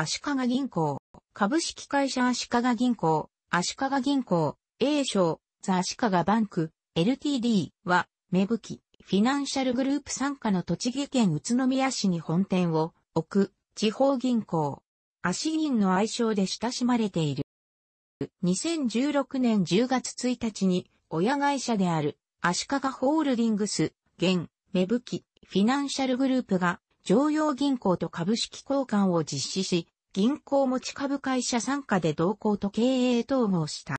足利銀行、株式会社足利銀行、足利銀行、A 賞、ザ足利バンク、LTD は、芽吹、フィナンシャルグループ傘下の栃木県宇都宮市に本店を置く、地方銀行。足銀の愛称で親しまれている。2016年10月1日に、親会社である、足利ホールディングス、現、芽吹、フィナンシャルグループが、常用銀行と株式交換を実施し、銀行持ち株会社参加で同行と経営統合した。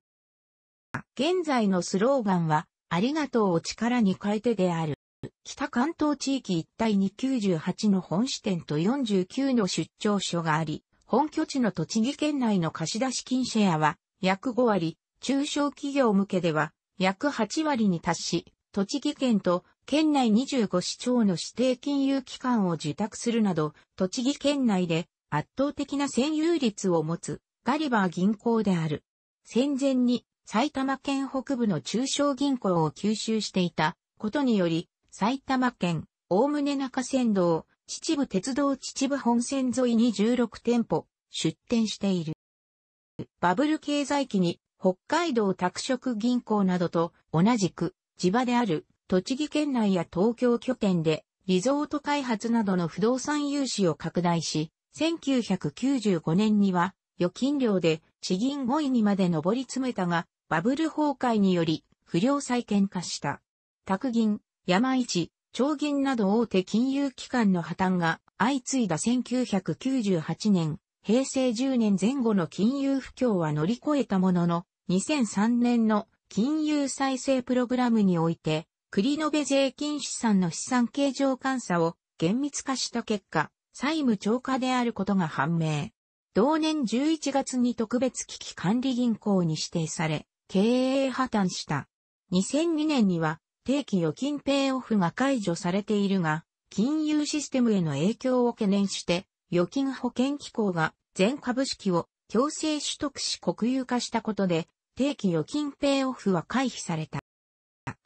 現在のスローガンは、ありがとうを力に変えてである。北関東地域一帯に98の本支店と49の出張所があり、本拠地の栃木県内の貸出金シェアは約5割、中小企業向けでは約8割に達し、栃木県と県内25市町の指定金融機関を受託するなど、栃木県内で圧倒的な占有率を持つガリバー銀行である。戦前に埼玉県北部の中小銀行を吸収していたことにより、埼玉県、大胸中山道、秩父鉄道秩父本線沿いに16店舗出店している。バブル経済期に北海道拓殖銀行などと同じく地場である栃木県内や東京拠点で、リゾート開発などの不動産融資を拡大し、1995年には、預金量で地銀5位にまで上り詰めたが、バブル崩壊により、不良債権化した。宅銀、山市、長銀など大手金融機関の破綻が相次いだ1998年、平成10年前後の金融不況は乗り越えたものの、2003年の金融再生プログラムにおいて、栗延税金資産の資産形状監査を厳密化した結果、債務超過であることが判明。同年11月に特別危機管理銀行に指定され、経営破綻した。2002年には定期預金ペイオフが解除されているが、金融システムへの影響を懸念して、預金保険機構が全株式を強制取得し国有化したことで、定期預金ペイオフは回避された。、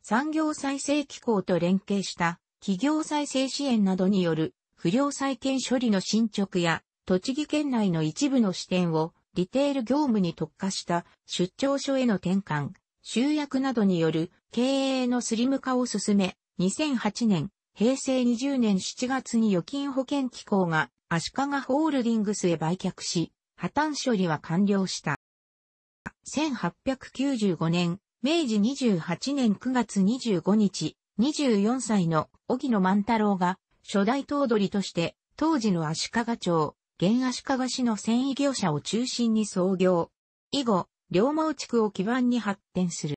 産業再生機構と連携した企業再生支援などによる不良債権処理の進捗や、栃木県内の一部の支店をリテール業務に特化した出張所への転換、集約などによる経営のスリム化を進め、2008年、平成20年7月に預金保険機構が足利ホールディングスへ売却し、破綻処理は完了した。1895年、明治28年9月25日、24歳の荻野万太郎が初代頭取として当時の足利町、現足利市の繊維業者を中心に創業。以後、両毛地区を基盤に発展する。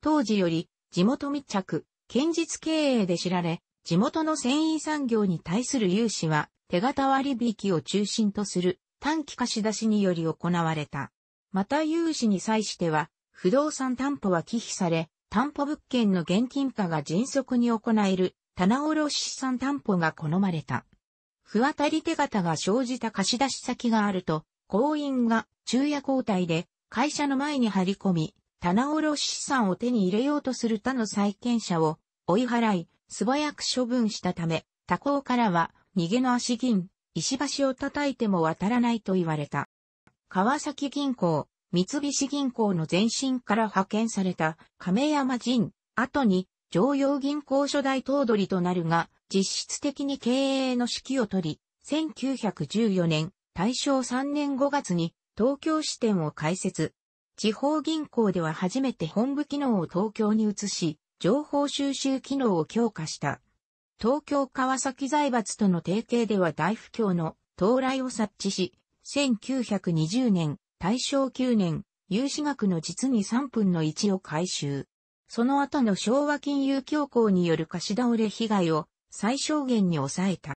当時より地元密着、堅実経営で知られ、地元の繊維産業に対する融資は手形割引を中心とする短期貸し出しにより行われた。また融資に際しては不動産担保は忌避され、担保物件の現金化が迅速に行える、棚卸資産担保が好まれた。不渡り手形が生じた貸し出し先があると、行員が昼夜交代で会社の前に張り込み、棚卸資産を手に入れようとする他の債権者を追い払い、素早く処分したため、他行からは逃げの足銀、石橋を叩いても渡らないと言われた。川崎銀行、三菱銀行の前身から派遣された亀山人。後に常用銀行初代頭取となるが、実質的に経営の指揮を取り、1914年、大正3年5月に東京支店を開設。地方銀行では初めて本部機能を東京に移し、情報収集機能を強化した。東京川崎財閥との提携では大不況の到来を察知し、1920年、大正9年、融資額の実に3分の1を回収。その後の昭和金融恐慌による貸し倒れ被害を最小限に抑えた。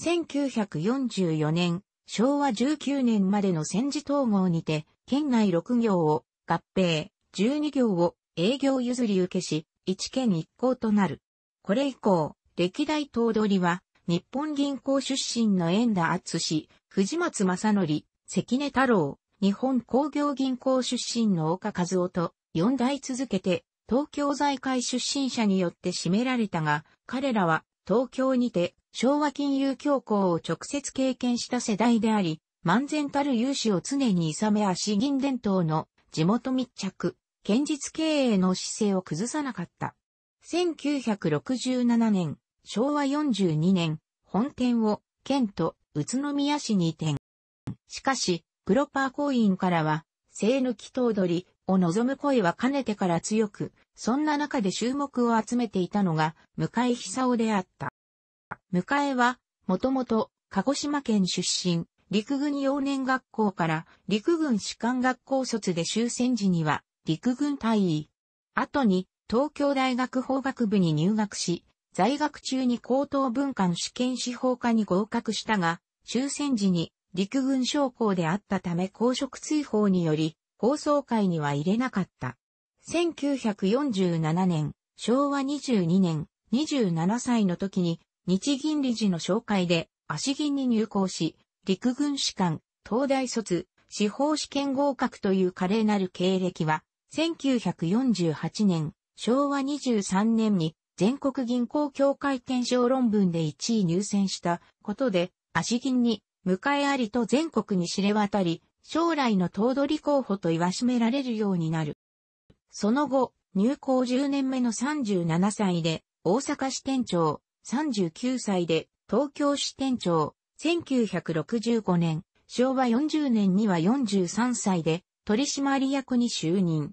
1944年、昭和19年までの戦時統合にて、県内6行を合併、12行を営業譲り受けし、一県一行となる。これ以降、歴代頭取は、日本銀行出身の円田厚氏、藤松正則、関根太郎、日本工業銀行出身の岡和夫と四代続けて東京財界出身者によって占められたが、彼らは東京にて昭和金融恐慌を直接経験した世代であり、漫然たる融資を常に諌め足銀伝統の地元密着、堅実経営の姿勢を崩さなかった。1967年、昭和42年、本店を県と宇都宮市に移転。しかし、プロパー行員からは、生抜き頭取を望む声はかねてから強く、そんな中で注目を集めていたのが、向井久夫であった。向井は、もともと、鹿児島県出身、陸軍幼年学校から陸軍士官学校卒で終戦時には陸軍隊員。後に東京大学法学部に入学し、在学中に高等文官試験司法科に合格したが、終戦時に陸軍将校であったため公職追放により、放送会には入れなかった。1947年、昭和22年、27歳の時に、日銀理事の紹介で、足銀に入校し、陸軍士官、東大卒、司法試験合格という華麗なる経歴は、1948年、昭和23年に全国銀行協会検証論文で1位入選したことで、足銀に迎えありと全国に知れ渡り、将来の頭取候補と言わしめられるようになる。その後、入校10年目の37歳で、大阪支店長、39歳で、東京支店長、1965年、昭和40年には43歳で、取締役に就任。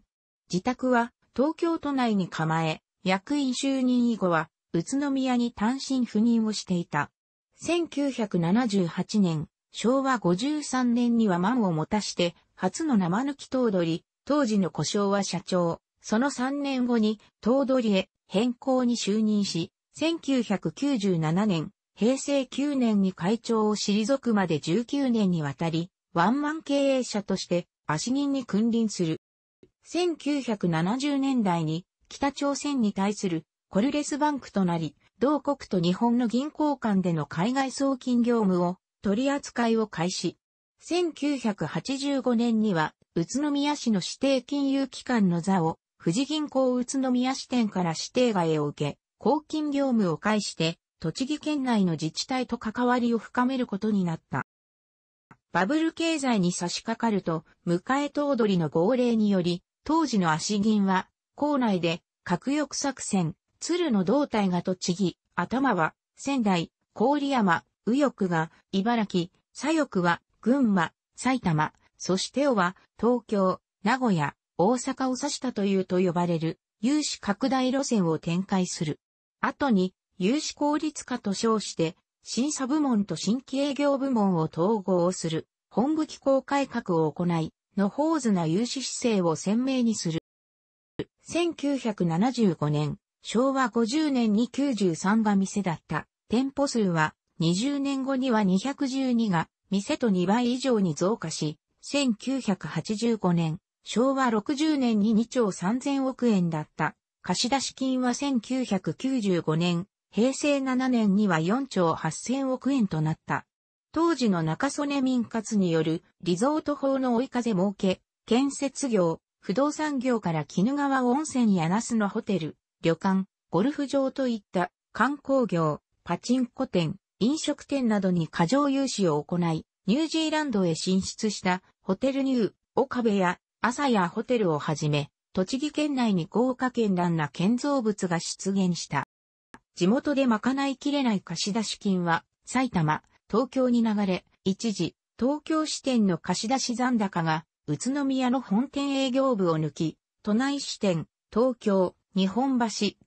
自宅は、東京都内に構え、役員就任以後は、宇都宮に単身赴任をしていた。1978年、昭和53年には満を持たして、初の生抜き頭取、当時の故障は社長、その3年後に頭取へ変更に就任し、1997年、平成9年に会長を退くまで19年にわたり、ワンマン経営者として足人に君臨する。1970年代に北朝鮮に対するコルレスバンクとなり、同国と日本の銀行間での海外送金業務を取り扱いを開始。1985年には、宇都宮市の指定金融機関の座を、富士銀行宇都宮支店から指定外へ受け、公金業務を介して、栃木県内の自治体と関わりを深めることになった。バブル経済に差し掛かると、迎え頭取の号令により、当時の足銀は、校内で、核抑作戦、鶴の胴体が栃木、頭は仙台、郡山、右翼が茨城、左翼は群馬、埼玉、そして尾は東京、名古屋、大阪を指したというと呼ばれる有志拡大路線を展開する。後に有志効率化と称して審査部門と新規営業部門を統合する本部機構改革を行い、の法図な融資姿勢を鮮明にする。1975年、昭和50年に93が店だった。店舗数は20年後には212が店と2倍以上に増加し、1985年、昭和60年に2兆3000億円だった。貸出金は1995年、平成7年には4兆8000億円となった。当時の中曽根民活によるリゾート法の追い風儲け、建設業、不動産業から絹川温泉や那須のホテル、旅館、ゴルフ場といった観光業、パチンコ店、飲食店などに過剰融資を行い、ニュージーランドへ進出したホテルニュー、岡部や朝やホテルをはじめ、栃木県内に豪華絢爛な建造物が出現した。地元で賄いきれない貸出金は埼玉、東京に流れ、一時、東京支店の貸出残高が宇都宮の本店営業部を抜き、都内支店、東京、日本橋、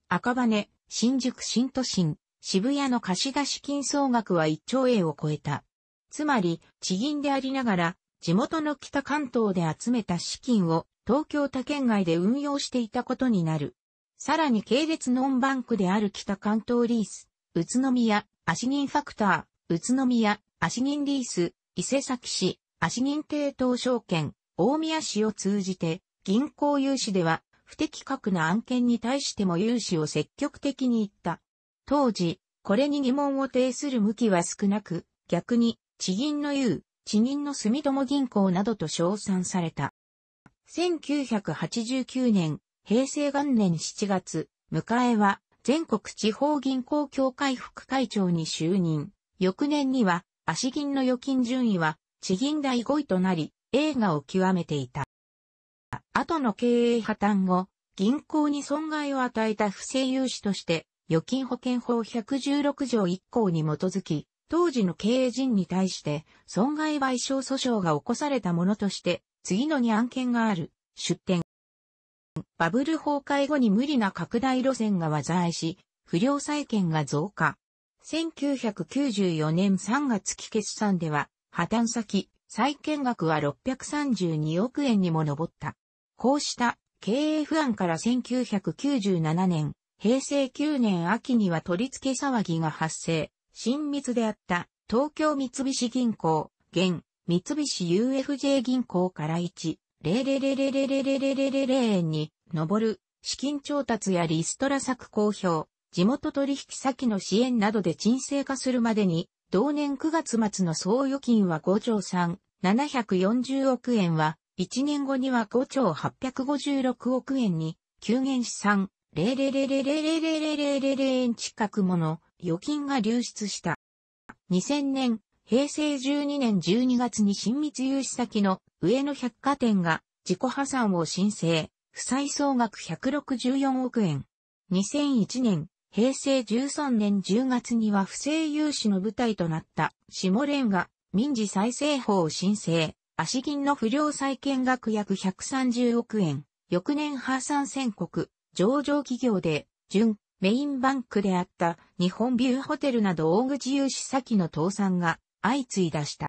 赤羽、新宿新都心、渋谷の貸出金総額は1兆円を超えた。つまり、地銀でありながら、地元の北関東で集めた資金を東京他県外で運用していたことになる。さらに系列ノンバンクである北関東リース、宇都宮、足銀ファクター、宇都宮、足銀リース、伊勢崎市、足銀帝東証券、大宮市を通じて、銀行融資では不適格な案件に対しても融資を積極的に言った。当時、これに疑問を呈する向きは少なく、逆に、地銀のう、地銀の住友銀行などと称賛された。1989年、平成元年7月、迎えは、全国地方銀行協会副会長に就任。翌年には、足銀の預金順位は、地銀第5位となり、映画を極めていた。後の経営破綻後、銀行に損害を与えた不正融資として、預金保険法116条1項に基づき、当時の経営陣に対して損害賠償訴訟が起こされたものとして、次のに案件がある、出典。バブル崩壊後に無理な拡大路線が災し、不良債権が増加。1994年3月期決算では、破綻先、債権額は632億円にも上った。こうした経営不安から1997年、平成9年秋には取り付け騒ぎが発生、親密であった東京三菱銀行、現三菱 UFJ 銀行から1、0000000円に上る資金調達やリストラ策公表、地元取引先の支援などで沈静化するまでに、同年9月末の総預金は5兆3740億円は1年後には5兆856億円に、急減資産、0 0 0 0 0 0円近くもの預金が流出した。2000年、平成12年12月に親密融資先の上野百貨店が自己破産を申請、負債総額164億円。2001年、平成13年10月には不正融資の舞台となった下連が民事再生法を申請、足銀の不良債権額約130億円、翌年破産宣告、上場企業で、準、メインバンクであった日本ビューホテルなど大口融資先の倒産が相次いだした。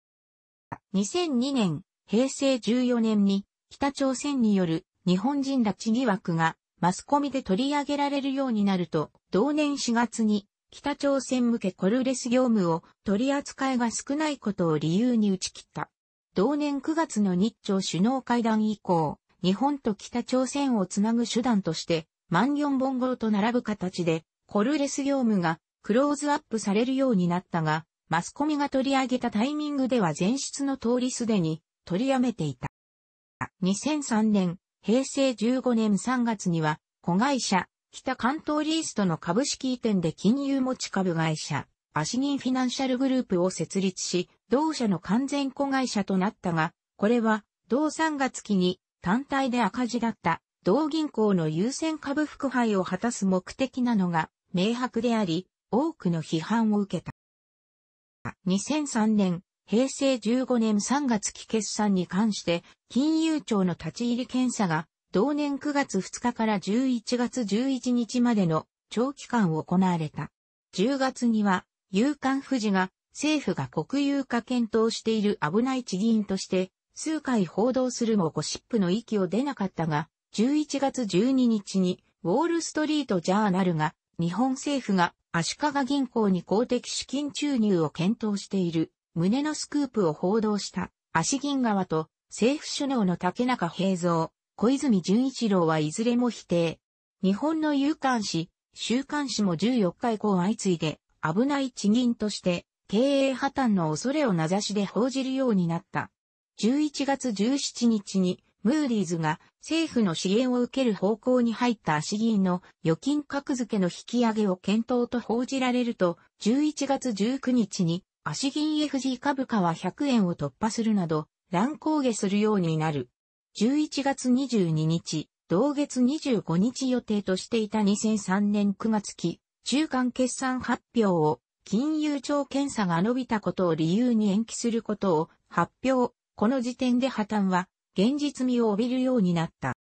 2002年、平成14年に北朝鮮による日本人拉致疑惑がマスコミで取り上げられるようになると、同年4月に北朝鮮向けコルレス業務を取り扱いが少ないことを理由に打ち切った。同年9月の日朝首脳会談以降、日本と北朝鮮をつなぐ手段として、万ン本号と並ぶ形で、コルレス業務がクローズアップされるようになったが、マスコミが取り上げたタイミングでは前室の通りすでに取りやめていた。2003年、平成15年3月には、子会社、北関東リーストの株式移転で金融持ち株会社、アシギンフィナンシャルグループを設立し、同社の完全子会社となったが、これは、同3月期に単体で赤字だった同銀行の優先株副配を果たす目的なのが明白であり、多くの批判を受けた。2003年、平成15年3月期決算に関して、金融庁の立ち入り検査が、同年9月2日から11月11日までの長期間行われた。10月には、有刊富士が政府が国有化検討している危ない地銀として数回報道するもゴシップの域を出なかったが、11月12日にウォールストリートジャーナルが日本政府が足利銀行に公的資金注入を検討している胸のスクープを報道した足銀側と政府首脳の竹中平蔵、小泉純一郎はいずれも否定。日本の有刊誌、週刊誌も14日以降相次いで危ない地銀として、経営破綻の恐れを名指しで報じるようになった。11月17日に、ムーリーズが政府の支援を受ける方向に入った足銀の預金格付けの引き上げを検討と報じられると、11月19日に足銀 FG 株価は100円を突破するなど、乱高下するようになる。11月22日、同月25日予定としていた2003年9月期、中間決算発表を金融庁検査が伸びたことを理由に延期することを発表。この時点で破綻は現実味を帯びるようになった。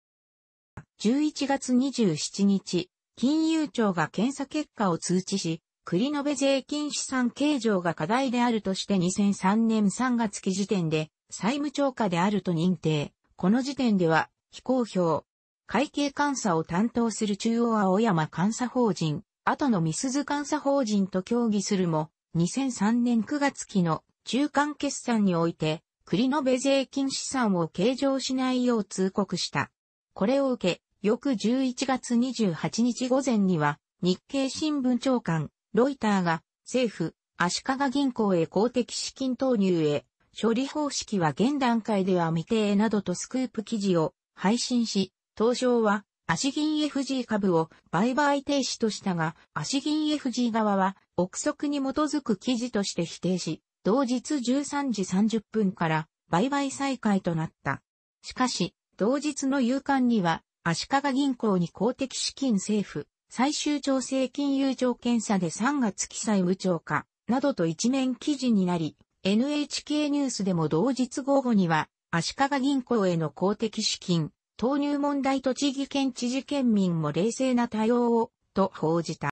11月27日、金融庁が検査結果を通知し、栗延税金資産形状が課題であるとして2003年3月期時点で債務超過であると認定。この時点では非公表。会計監査を担当する中央青山監査法人後のミスズ監査法人と協議するも、2003年9月期の中間決算において、栗延税金資産を計上しないよう通告した。これを受け、翌11月28日午前には、日経新聞長官、ロイターが、政府、足利銀行へ公的資金投入へ、処理方式は現段階では未定などとスクープ記事を配信し、当初は足銀 FG 株を売買停止としたが、足銀 FG 側は、憶測に基づく記事として否定し、同日13時30分から売買再開となった。しかし、同日の夕刊には、足利銀行に公的資金政府、最終調整金融条件差で3月記載無償化、などと一面記事になり、NHK ニュースでも同日午後には、足利銀行への公的資金、投入問題栃木県知事県民も冷静な対応を、と報じた。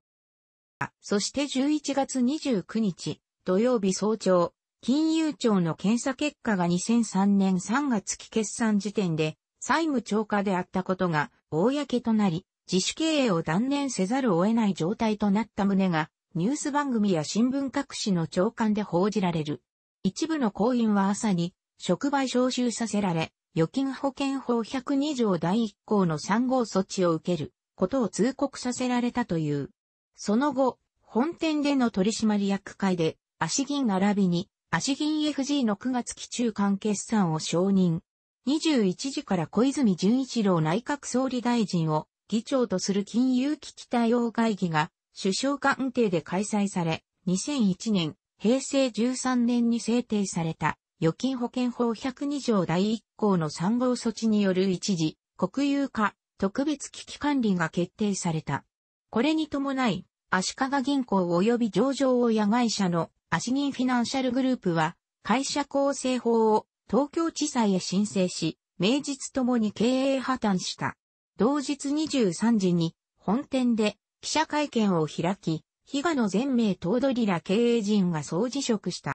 そして11月29日、土曜日早朝、金融庁の検査結果が2003年3月期決算時点で、債務超過であったことが、公となり、自主経営を断念せざるを得ない状態となった旨が、ニュース番組や新聞各紙の長官で報じられる。一部の行員は朝に、触媒招集させられ、預金保険法102条第1項の3号措置を受けることを通告させられたという。その後、本店での取締役会で、足銀並びに、足銀 FG の9月期中間決算を承認。21時から小泉純一郎内閣総理大臣を議長とする金融危機対応会議が首相官邸で開催され、2001年、平成13年に制定された預金保険法102条第1項の3号措置による一時、国有化、特別危機管理が決定された。これに伴い、足利銀行及び上場親会社の足銀フィナンシャルグループは、会社構成法を東京地裁へ申請し、名実ともに経営破綻した。同日23時に本店で記者会見を開き、比嘉の全名頭取ら経営陣が総辞職した。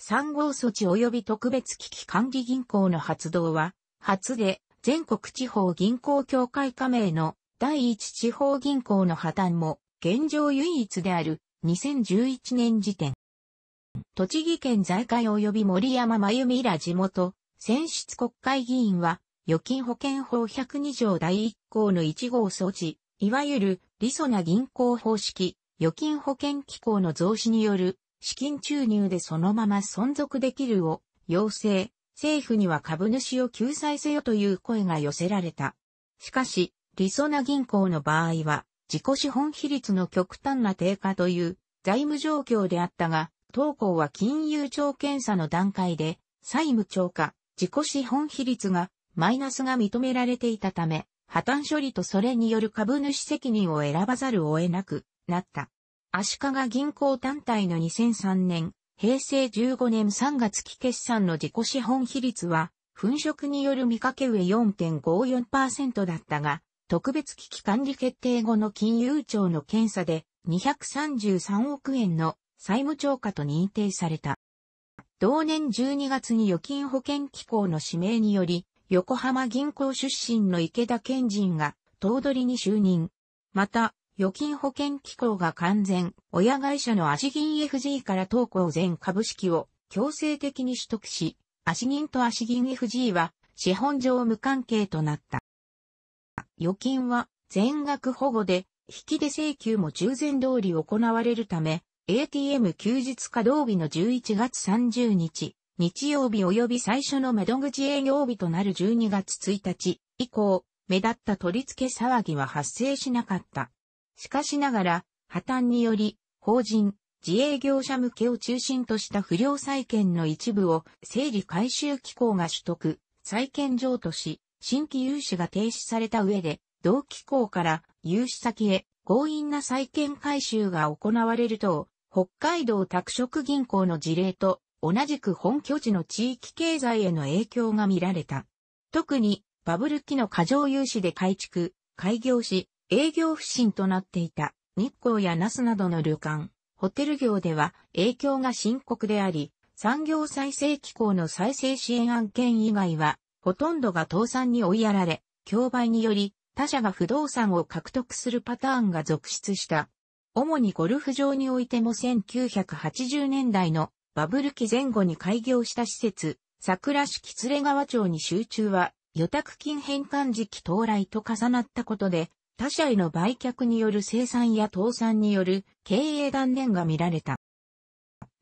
3号措置及び特別危機管理銀行の発動は、初で全国地方銀行協会加盟の第一地方銀行の破綻も現状唯一である2011年時点。栃木県財界及び森山真由美ら地元、選出国会議員は、預金保険法102条第1項の1号措置、いわゆる、理想な銀行方式、預金保険機構の増資による資金注入でそのまま存続できるを要請、政府には株主を救済せよという声が寄せられた。しかし、りそな銀行の場合は、自己資本比率の極端な低下という財務状況であったが、当行は金融庁検査の段階で、債務超過、自己資本比率が、マイナスが認められていたため、破綻処理とそれによる株主責任を選ばざるを得なくなった。足利銀行単体の2003年、平成15年3月期決算の自己資本比率は、粉飾による見かけ上4.54%だったが、特別危機管理決定後の金融庁の検査で233億円の債務超過と認定された。同年12月に預金保険機構の指名により、横浜銀行出身の池田賢人が頭取に就任。また、預金保険機構が完全、親会社のアシギン FG から当行全株式を強制的に取得し、アシギンとアシギン FG は資本上無関係となった。預金は全額保護で、引き出請求も従前通り行われるため、ATM 休日稼働日の11月30日、日曜日及び最初の窓口営業日となる12月1日以降、目立った取り付け騒ぎは発生しなかった。しかしながら、破綻により、法人、自営業者向けを中心とした不良債権の一部を整理回収機構が取得、債権譲渡し、新規融資が停止された上で、同機構から融資先へ強引な債権回収が行われると、北海道拓殖銀行の事例と同じく本拠地の地域経済への影響が見られた。特にバブル期の過剰融資で改築、開業し、営業不振となっていた日光や那須などの旅館、ホテル業では影響が深刻であり、産業再生機構の再生支援案件以外は、ほとんどが倒産に追いやられ、競売により他社が不動産を獲得するパターンが続出した。主にゴルフ場においても1980年代のバブル期前後に開業した施設、桜市木連川町に集中は、予託金返還時期到来と重なったことで、他社への売却による生産や倒産による経営断念が見られた。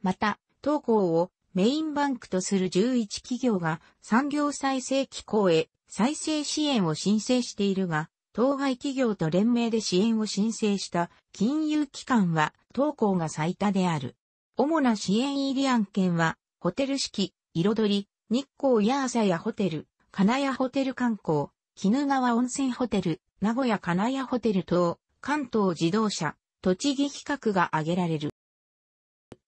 また、当行をメインバンクとする11企業が産業再生機構へ再生支援を申請しているが、当該企業と連名で支援を申請した金融機関は当行が最多である。主な支援入り案件は、ホテル式、彩り、日光や朝やホテル、金谷ホテル観光、絹川温泉ホテル、名古屋金谷ホテル等、関東自動車、栃木企画が挙げられる。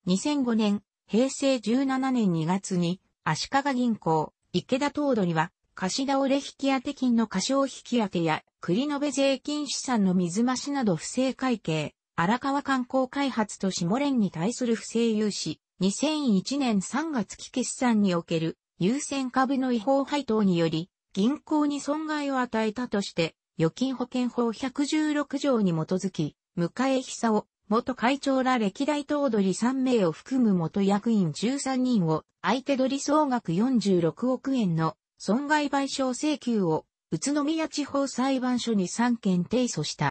2005年、平成17年2月に、足利銀行、池田東土には、貸し倒れ引き当て金の過小引き当てや、栗延税金資産の水増しなど不正会計、荒川観光開発と下連に対する不正融資、2001年3月期決算における優先株の違法配当により、銀行に損害を与えたとして、預金保険法116条に基づき、迎え久夫、元会長ら歴代頭取3名を含む元役員13人を、相手取り総額46億円の損害賠償請求を、宇都宮地方裁判所に3件提訴した。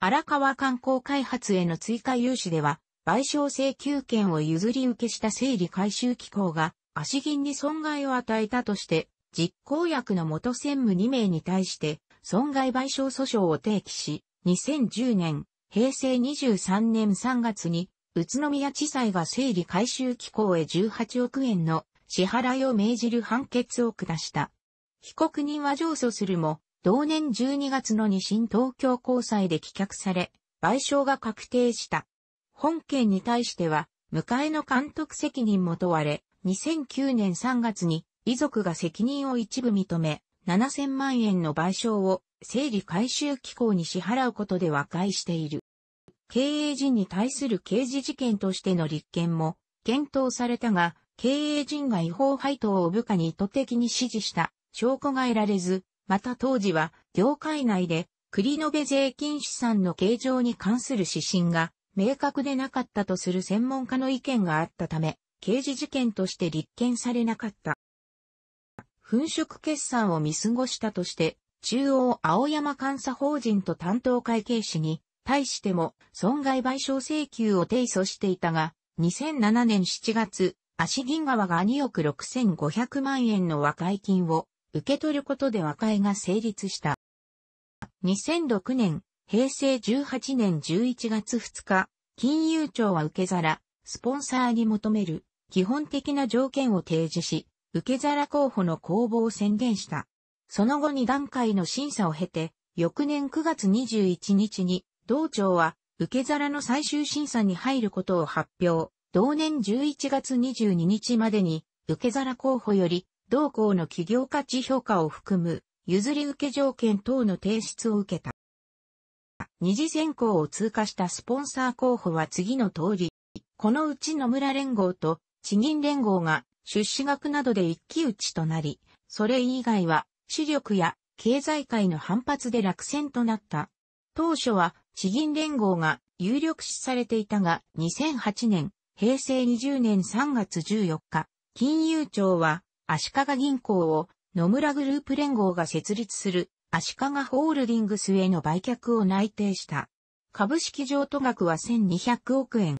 荒川観光開発への追加融資では、賠償請求権を譲り受けした整理回収機構が、足銀に損害を与えたとして、実行役の元専務2名に対して、損害賠償訴訟を提起し、2010年、平成23年3月に、宇都宮地裁が整理回収機構へ18億円の支払いを命じる判決を下した。被告人は上訴するも、同年12月の二審東京高裁で棄却され、賠償が確定した。本件に対しては、迎えの監督責任も問われ、2009年3月に遺族が責任を一部認め、7000万円の賠償を整理回収機構に支払うことで和解している。経営陣に対する刑事事件としての立件も検討されたが、経営陣が違法配当を部下に意図的に指示した証拠が得られず、また当時は業界内で栗延税金資産の形状に関する指針が明確でなかったとする専門家の意見があったため、刑事事件として立件されなかった。粉飾決算を見過ごしたとして、中央青山監査法人と担当会計士に、対しても損害賠償請求を提訴していたが、2007年7月、足銀川が2億6500万円の和解金を受け取ることで和解が成立した。2006年、平成18年11月2日、金融庁は受け皿、スポンサーに求める基本的な条件を提示し、受け皿候補の公募を宣言した。その後2段階の審査を経て、翌年9月21日に、同庁は、受け皿の最終審査に入ることを発表。同年11月22日までに、受け皿候補より、同校の企業価値評価を含む、譲り受け条件等の提出を受けた。二次選考を通過したスポンサー候補は次の通り、このうち野村連合と地銀連合が出資額などで一騎打ちとなり、それ以外は、主力や経済界の反発で落選となった。当初は、地銀連合が有力視されていたが、2008年、平成20年3月14日、金融庁は、足利銀行を野村グループ連合が設立する足利ホールディングスへの売却を内定した。株式譲渡額は1200億円。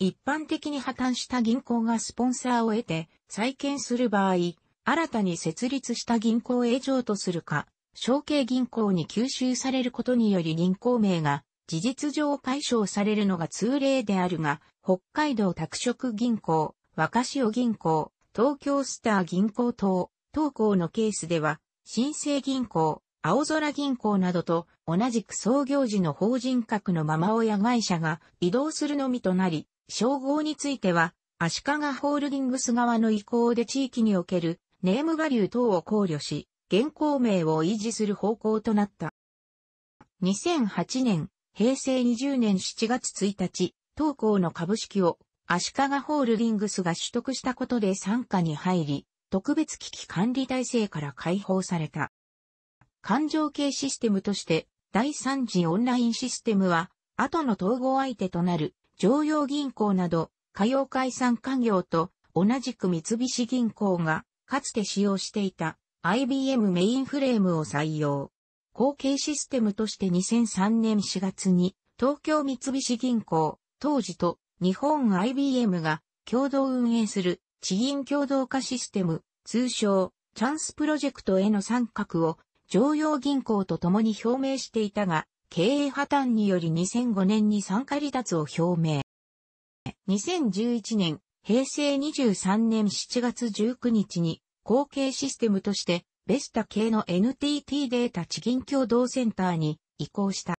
一般的に破綻した銀行がスポンサーを得て再建する場合、新たに設立した銀行へ譲渡するか、承継銀行に吸収されることにより銀行名が事実上解消されるのが通例であるが、北海道拓殖銀行、若潮銀行、東京スター銀行等、等行のケースでは、新生銀行、青空銀行などと同じく創業時の法人格のまま親会社が移動するのみとなり、称号については、足利ホールディングス側の意向で地域におけるネームバリュー等を考慮し、現行名を維持する方向となった。2008年、平成20年7月1日、当校の株式を足利ホールディングスが取得したことで参加に入り、特別危機管理体制から解放された。環状系システムとして、第3次オンラインシステムは、後の統合相手となる常用銀行など、火曜解散官業と同じく三菱銀行が、かつて使用していた IBM メインフレームを採用。後継システムとして2003年4月に、東京三菱銀行、当時と日本 IBM が共同運営する地銀共同化システム、通称、チャンスプロジェクトへの参画を常用銀行と共に表明していたが、経営破綻により2005年に参加離脱を表明。2011年、平成23年7月19日に、後継システムとして、ベスタ系の NTT データ地銀共同センターに移行した。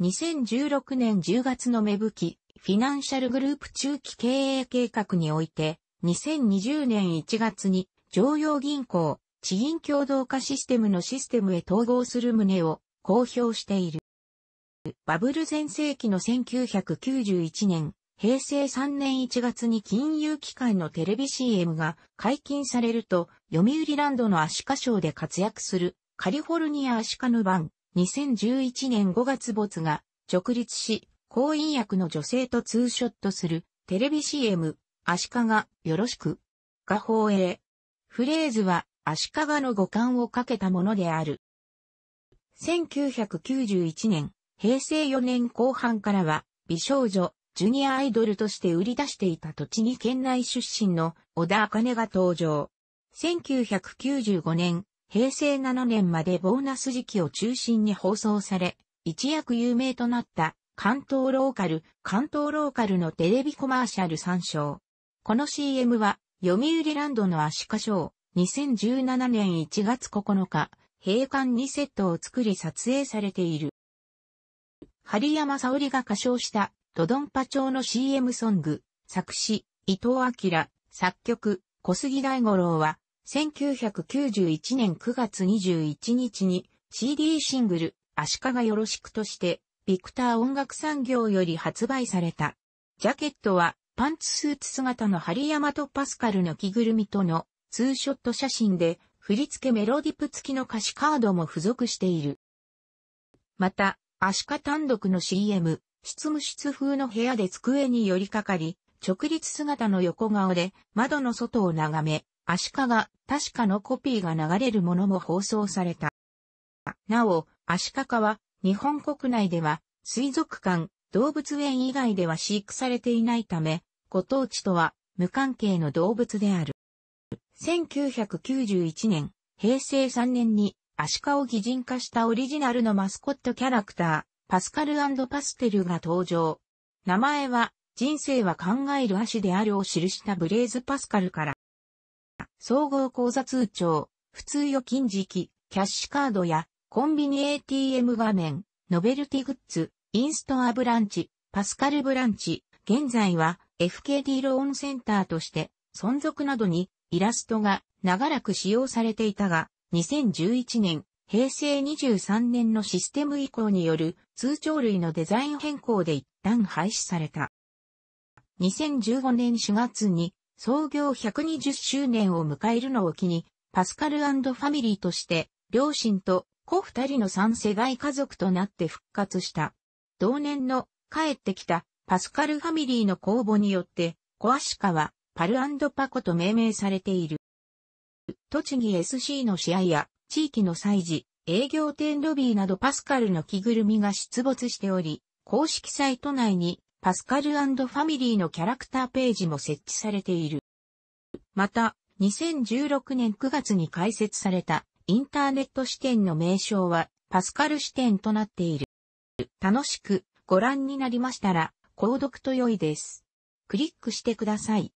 2016年10月の芽吹き、フィナンシャルグループ中期経営計画において、2020年1月に、常用銀行、地銀共同化システムのシステムへ統合する旨を公表している。バブル前世紀の1991年、平成3年1月に金融機関のテレビ CM が解禁されると、読売ランドのアシカ賞で活躍するカリフォルニアアシカの番、2011年5月没が直立し、婚姻役の女性とツーショットするテレビ CM、アシカがよろしく画放へ。フレーズはアシカがの五感をかけたものである。1991年、平成4年後半からは、美少女、ジュニアアイドルとして売り出していた栃木県内出身の小田茜が登場。1995年、平成7年までボーナス時期を中心に放送され、一躍有名となった関東ローカル、関東ローカルのテレビコマーシャル参照。この CM は、読売ランドのアシカ賞、2017年1月9日、閉館2セットを作り撮影されている。針山沙織が歌唱したドドンパ町の CM ソング、作詞、伊藤明、作曲、小杉大五郎は、1991年9月21日に CD シングル、アシカがよろしくとして、ビクター音楽産業より発売された。ジャケットは、パンツスーツ姿の針山とパスカルの着ぐるみとのツーショット写真で、振付メロディプ付きの歌詞カードも付属している。また、アシカ単独の CM、執務室風の部屋で机に寄りかかり、直立姿の横顔で窓の外を眺め、アシカが確かのコピーが流れるものも放送された。なお、アシカ化は日本国内では水族館、動物園以外では飼育されていないため、ご当地とは無関係の動物である。1991年、平成3年に、アシカを擬人化したオリジナルのマスコットキャラクター、パスカルパステルが登場。名前は、人生は考える足であるを記したブレイズパスカルから、総合口座通帳、普通預金時期、キャッシュカードや、コンビニ ATM 画面、ノベルティグッズ、インストアブランチ、パスカルブランチ、現在は FKD ローンセンターとして、存続などにイラストが長らく使用されていたが、2011年、平成23年のシステム移行による通帳類のデザイン変更で一旦廃止された。2015年4月に創業120周年を迎えるのを機に、パスカルファミリーとして、両親と子二人の三世代家族となって復活した。同年の帰ってきたパスカルファミリーの公募によって、コア川。はパルパコと命名されている。栃木 SC の試合や地域の祭事、営業店ロビーなどパスカルの着ぐるみが出没しており、公式サイト内にパスカルファミリーのキャラクターページも設置されている。また、2016年9月に開設されたインターネット視点の名称はパスカル視点となっている。楽しくご覧になりましたら、購読と良いです。クリックしてください。